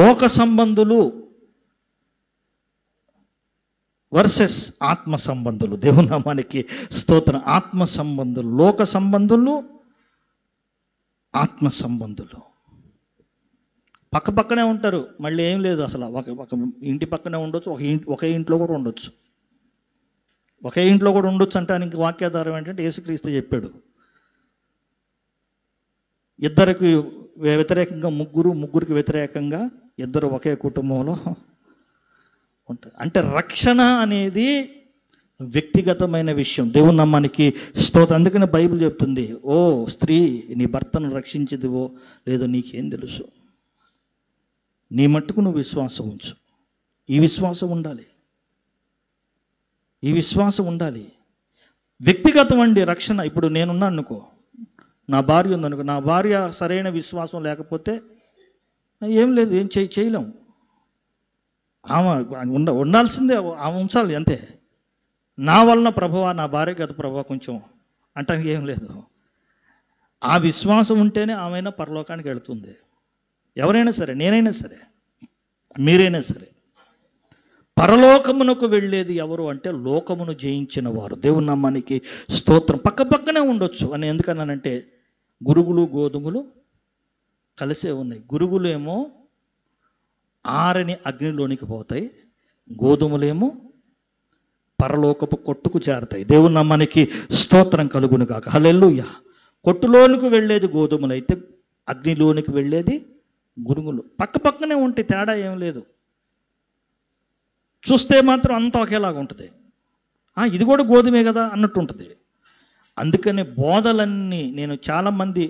లోక సంబంధులు వర్సెస్ ఆత్మ సంబంధులు దేవునామానికి స్తోత్రం ఆత్మ సంబంధులు లోక సంబంధులు ఆత్మ సంబంధులు పక్క పక్కనే ఉంటారు మళ్ళీ ఏం లేదు అసలు ఒక ఒక ఇంటి పక్కనే ఉండొచ్చు ఒక ఇంటి ఒకే ఇంట్లో కూడా ఉండొచ్చు ఒకే ఇంట్లో కూడా ఉండొచ్చు అంటే వాక్యాధారం ఏంటంటే యేసుక్రీస్తు చెప్పాడు ఇద్దరికి వ్యతిరేకంగా ముగ్గురు ముగ్గురికి వ్యతిరేకంగా ఇద్దరు ఒకే కుటుంబంలో ఉంటారు అంటే రక్షణ అనేది వ్యక్తిగతమైన విషయం దేవుని నమ్మానికి స్తోత అందుకని బైబిల్ చెప్తుంది ఓ స్త్రీ నీ భర్తను రక్షించదివో లేదో నీకేం తెలుసు నీ మట్టుకు నువ్వు విశ్వాసం ఉంచు ఈ విశ్వాసం ఉండాలి ఈ విశ్వాసం ఉండాలి వ్యక్తిగతం అండి రక్షణ ఇప్పుడు నేనున్నా అనుకో నా భార్య ఉందనుకో నా భార్య సరైన విశ్వాసం లేకపోతే ఏం లేదు ఏం చేయి చేయలేము ఆమె ఉండ ఉండాల్సిందే ఆమె ఉంచాలి అంతే నా వలన ప్రభావ నా భార్య గత ప్రభావ కొంచెం అంటానికి ఏం లేదు ఆ విశ్వాసం ఉంటేనే ఆమెనా పరలోకానికి వెళుతుంది ఎవరైనా సరే నేనైనా సరే మీరైనా సరే పరలోకమునకు వెళ్ళేది ఎవరు అంటే లోకమును జయించిన వారు దేవుని నమ్మానికి స్తోత్రం పక్క పక్కనే ఉండొచ్చు అని ఎందుకన్నానంటే గురుగులు గోధుమలు కలిసే ఉన్నాయి గురుగులేమో ఆరని అగ్నిలోనికి పోతాయి గోధుమలేమో పరలోకపు కొట్టుకు చేరతాయి దేవుని నమ్మనికి స్తోత్రం కలుగును కాక యా కొట్టులోనికి వెళ్ళేది గోధుమలు అయితే అగ్నిలోనికి వెళ్ళేది గురుగులు పక్క పక్కనే ఉంటే తేడా ఏం లేదు చూస్తే మాత్రం అంతా ఒకేలాగా ఉంటుంది ఇది కూడా గోధుమే కదా అన్నట్టు ఉంటుంది అందుకనే బోధలన్నీ నేను చాలామంది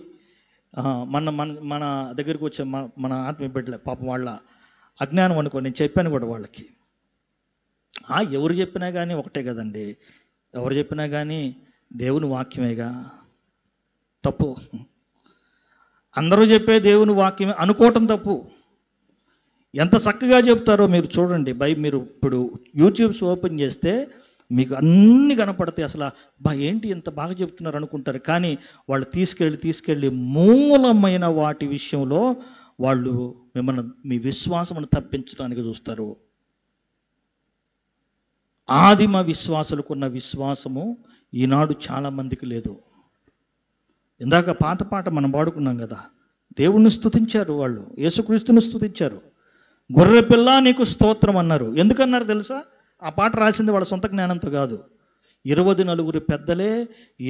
మన మన మన దగ్గరికి వచ్చే మన మన ఆత్మీయ బిడ్డలే పాపం వాళ్ళ అజ్ఞానం అనుకో నేను చెప్పాను కూడా వాళ్ళకి ఆ ఎవరు చెప్పినా కానీ ఒకటే కదండి ఎవరు చెప్పినా కానీ దేవుని వాక్యమేగా తప్పు అందరూ చెప్పే దేవుని వాక్యమే అనుకోవటం తప్పు ఎంత చక్కగా చెప్తారో మీరు చూడండి బై మీరు ఇప్పుడు యూట్యూబ్స్ ఓపెన్ చేస్తే మీకు అన్నీ కనపడతాయి అసలు బా ఏంటి ఇంత బాగా చెప్తున్నారు అనుకుంటారు కానీ వాళ్ళు తీసుకెళ్ళి తీసుకెళ్ళి మూలమైన వాటి విషయంలో వాళ్ళు మిమ్మల్ని మీ విశ్వాసమును తప్పించడానికి చూస్తారు ఆదిమ ఉన్న విశ్వాసము ఈనాడు చాలామందికి లేదు ఇందాక పాత పాట మనం పాడుకున్నాం కదా దేవుణ్ణి స్థుతించారు వాళ్ళు యేసుక్రీస్తుని స్థుతించారు గొర్రె పిల్ల నీకు స్తోత్రం అన్నారు ఎందుకన్నారు తెలుసా ఆ పాట రాసింది వాళ్ళ సొంత జ్ఞానంతో కాదు ఇరవై నలుగురు పెద్దలే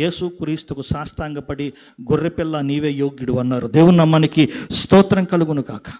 యేసు క్రీస్తుకు సాష్టాంగపడి గొర్రెపిల్ల నీవే యోగ్యుడు అన్నారు దేవుని నమ్మనికి స్తోత్రం కలుగును కాక